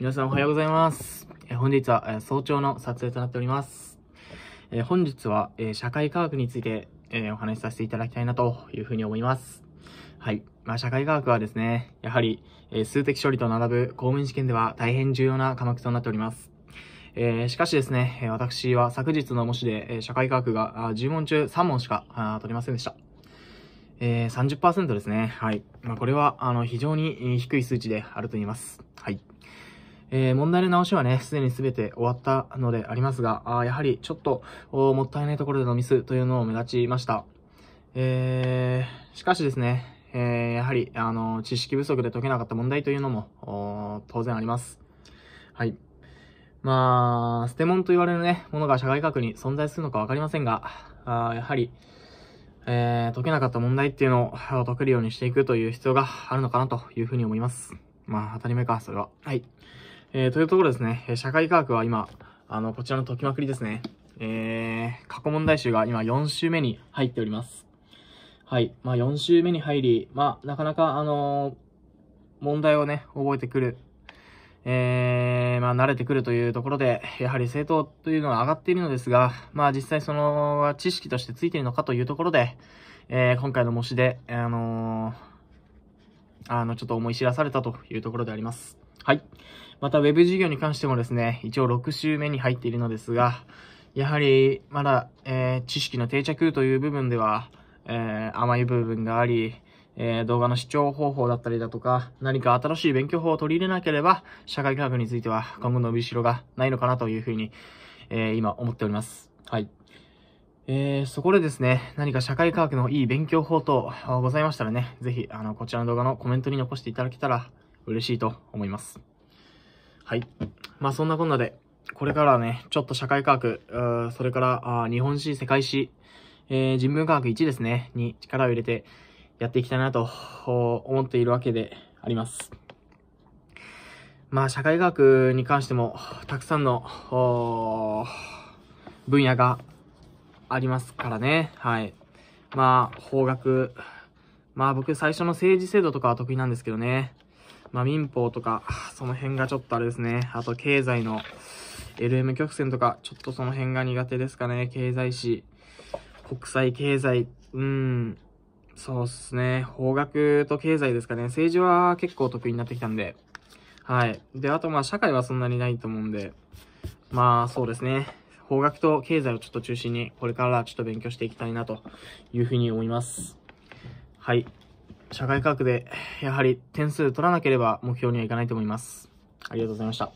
皆さんおはようございます。本日は、早朝の撮影となっております。本日は、社会科学について、お話しさせていただきたいなというふうに思います。はい。まあ、社会科学はですね、やはり、数的処理と並ぶ公務員試験では大変重要な科目となっております。しかしですね、私は昨日の模試で、社会科学が10問中3問しか取れませんでした。えー、30%ですね。はい。まあ、これは、あの、非常に低い数値であると言います。はい。えー、問題の直しはね、すでに全て終わったのでありますが、あやはりちょっと、もったいないところでのミスというのを目立ちました。えー、しかしですね、えー、やはり、あの、知識不足で解けなかった問題というのも、当然あります。はい。まあ、捨て物と言われるね、ものが社会学に存在するのかわかりませんが、あやはり、えー、解けなかった問題っていうのを解けるようにしていくという必要があるのかなというふうに思います。まあ、当たり前か、それは。はい。えー、というところですね、社会科学は今、あの、こちらの解きまくりですね、えー、過去問題集が今4週目に入っております。はい。まあ、4週目に入り、まあ、なかなか、あのー、問題をね、覚えてくる、えー、まあ、慣れてくるというところで、やはり正当というのは上がっているのですが、まあ、実際その、知識としてついているのかというところで、えー、今回の模試で、あのー、あの、ちょっと思い知らされたというところであります。はい。また Web 事業に関してもですね、一応6週目に入っているのですが、やはりまだ、えー、知識の定着という部分では、えー、甘い部分があり、えー、動画の視聴方法だったりだとか、何か新しい勉強法を取り入れなければ、社会科学については今後伸びしろがないのかなというふうに、えー、今思っております。はい。えー、そこでですね、何か社会科学のいい勉強法等ございましたらね、ぜひ、あの、こちらの動画のコメントに残していただけたら嬉しいと思います。はい。まあそんなこんなで、これからはね、ちょっと社会科学、それから日本史、世界史、えー、人文科学1ですね、に力を入れてやっていきたいなと思っているわけであります。まあ社会科学に関しても、たくさんの分野がありますからね。はい。まあ、法学。まあ僕最初の政治制度とかは得意なんですけどね。まあ、民法とか、その辺がちょっとあれですね。あと、経済の LM 曲線とか、ちょっとその辺が苦手ですかね。経済史、国際経済、うん。そうっすね。法学と経済ですかね。政治は結構得意になってきたんで。はい。で、あとまあ、社会はそんなにないと思うんで。まあ、そうですね。法学と経済をちょっと中心に、これからちょっと勉強していきたいなというふうに思います。はい。社会科学でやはり点数取らなければ目標にはいかないと思います。ありがとうございました。